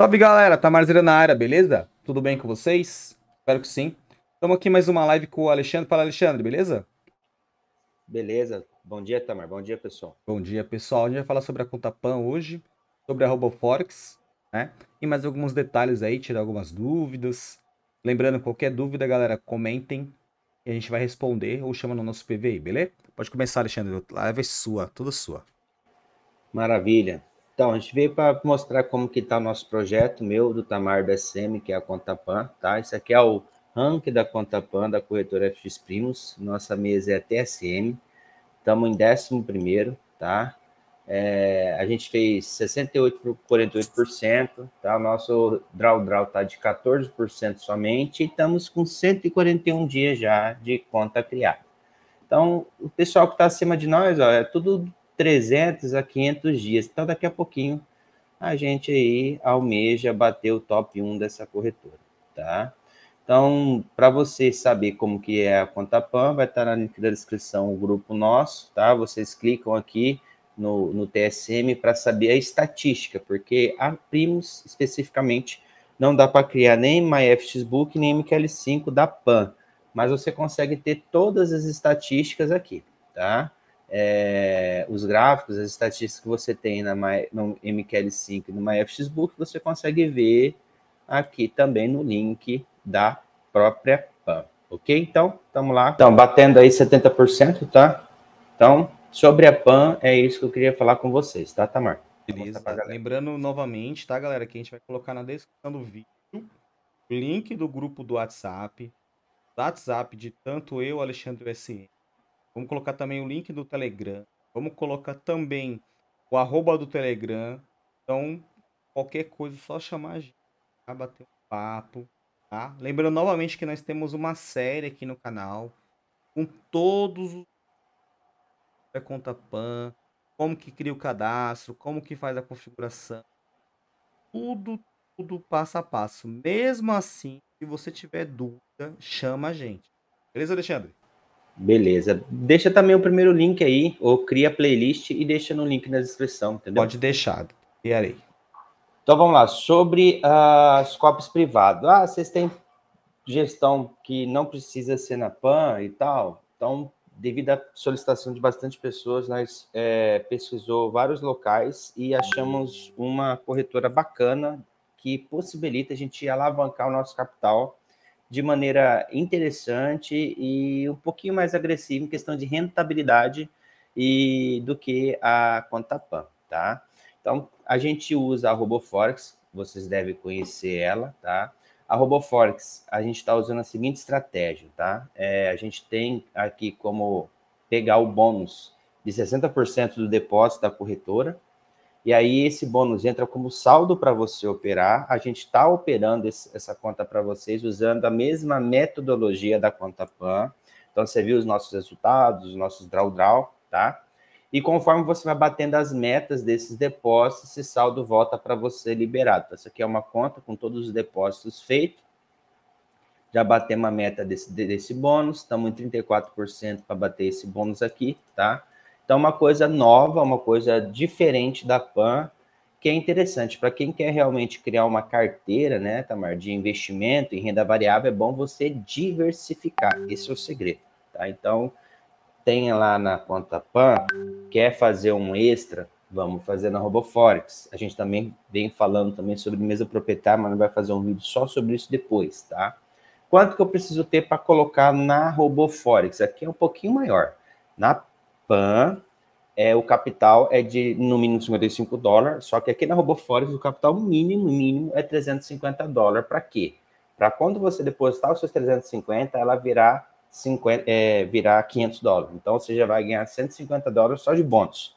Salve galera, Tamarzeira tá na área, beleza? Tudo bem com vocês? Espero que sim. Estamos aqui mais uma live com o Alexandre. Fala Alexandre, beleza? Beleza. Bom dia, Tamar. Bom dia, pessoal. Bom dia, pessoal. A gente vai falar sobre a conta PAN hoje, sobre a RoboForex, né? E mais alguns detalhes aí, tirar algumas dúvidas. Lembrando, qualquer dúvida, galera, comentem e a gente vai responder ou chama no nosso PVI, beleza? Pode começar, Alexandre. A live é sua, toda sua. Maravilha. Então, a gente veio para mostrar como que está o nosso projeto, meu, do Tamar SM que é a Contapan, tá? Isso aqui é o ranking da Contapan, da corretora FX Primos. Nossa mesa é TSM, estamos em 11 tá? É, a gente fez 68,48%, tá? O nosso draw-draw está de 14% somente e estamos com 141 dias já de conta criada. Então, o pessoal que está acima de nós, ó, é tudo 300 a 500 dias. Então, daqui a pouquinho, a gente aí almeja bater o top 1 dessa corretora, tá? Então, para você saber como que é a conta PAN, vai estar tá na link da descrição o grupo nosso, tá? Vocês clicam aqui no, no TSM para saber a estatística, porque a Primos, especificamente, não dá para criar nem MyFXBook, nem MQL5 da PAN, mas você consegue ter todas as estatísticas aqui, tá? é, os gráficos, as estatísticas que você tem na My, no MQL5 e no MyFXBook, você consegue ver aqui também no link da própria PAN. Ok? Então, estamos lá. Então, batendo aí 70%, tá? Então, sobre a PAN, é isso que eu queria falar com vocês, tá, Tamar? Beleza. Lembrando novamente, tá, galera, que a gente vai colocar na descrição do vídeo o link do grupo do WhatsApp, WhatsApp de tanto eu, Alexandre e SM, Vamos colocar também o link do Telegram. Vamos colocar também o arroba do Telegram. Então, qualquer coisa, só chamar a gente. Tá? Bater um papo. Tá? Lembrando novamente que nós temos uma série aqui no canal. Com todos os... conta PAN. Como que cria o cadastro. Como que faz a configuração. Tudo, tudo passo a passo. Mesmo assim, se você tiver dúvida, chama a gente. Beleza, Alexandre? Beleza. Deixa também o primeiro link aí, ou cria a playlist e deixa no link na descrição, entendeu? Pode deixar. E aí? Então vamos lá, sobre uh, ah, os copos Ah, vocês têm gestão que não precisa ser na PAN e tal. Então, devido à solicitação de bastante pessoas, nós é, pesquisou vários locais e achamos uma corretora bacana que possibilita a gente alavancar o nosso capital de maneira interessante e um pouquinho mais agressiva em questão de rentabilidade e do que a conta Pan, tá? Então, a gente usa a RoboForex, vocês devem conhecer ela, tá? A RoboForex, a gente está usando a seguinte estratégia, tá? É, a gente tem aqui como pegar o bônus de 60% do depósito da corretora, e aí esse bônus entra como saldo para você operar. A gente está operando esse, essa conta para vocês usando a mesma metodologia da conta PAN. Então você viu os nossos resultados, os nossos draw-draw, tá? E conforme você vai batendo as metas desses depósitos, esse saldo volta para você liberado. Então, essa aqui é uma conta com todos os depósitos feitos. Já batemos a meta desse, desse bônus, estamos em 34% para bater esse bônus aqui, tá? Então, uma coisa nova, uma coisa diferente da PAN, que é interessante. Para quem quer realmente criar uma carteira, né, Tamar, de investimento em renda variável, é bom você diversificar. Esse é o segredo, tá? Então, tenha lá na conta PAN, quer fazer um extra, vamos fazer na RoboForex. A gente também vem falando também sobre mesa proprietária, mas não vai fazer um vídeo só sobre isso depois, tá? Quanto que eu preciso ter para colocar na RoboForex? Aqui é um pouquinho maior. Na Pan, é, o capital é de no mínimo 55 dólares, só que aqui na Roboforex o capital mínimo, mínimo é 350 dólares. Para quê? Para quando você depositar os seus 350, ela virá, 50, é, virá 500 dólares. Então você já vai ganhar 150 dólares só de bônus.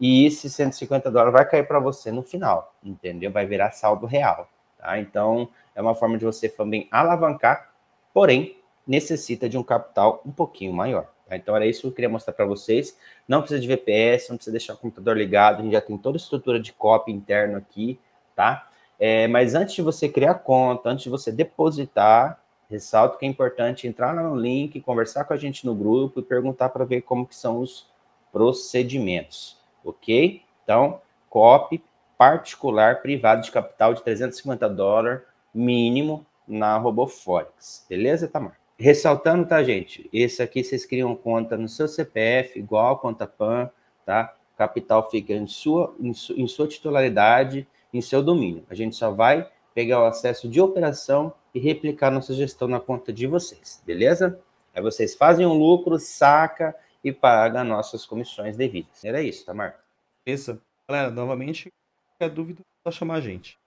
E esse 150 dólares vai cair para você no final, entendeu? Vai virar saldo real. Tá? Então é uma forma de você também alavancar, porém necessita de um capital um pouquinho maior. Tá? Então era isso que eu queria mostrar para vocês. Não precisa de VPS, não precisa deixar o computador ligado, a gente já tem toda a estrutura de copy interno aqui, tá? É, mas antes de você criar conta, antes de você depositar, ressalto que é importante entrar no link, conversar com a gente no grupo e perguntar para ver como que são os procedimentos, ok? Então, COP particular privado de capital de 350 dólares mínimo na RoboForex, beleza, Tamar? ressaltando, tá, gente? Esse aqui vocês criam conta no seu CPF, igual conta PAN, tá? Capital fica em sua, em, su, em sua titularidade, em seu domínio. A gente só vai pegar o acesso de operação e replicar nossa gestão na conta de vocês, beleza? Aí vocês fazem um lucro, saca e paga nossas comissões devidas. Era isso, Tamar. Tá, isso. Galera, novamente, qualquer dúvida, é só chamar a gente.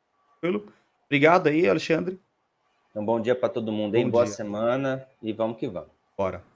Tranquilo? Obrigado aí, Alexandre. Um bom dia para todo mundo, bom Dia. Boa semana e vamos que vamos. Bora.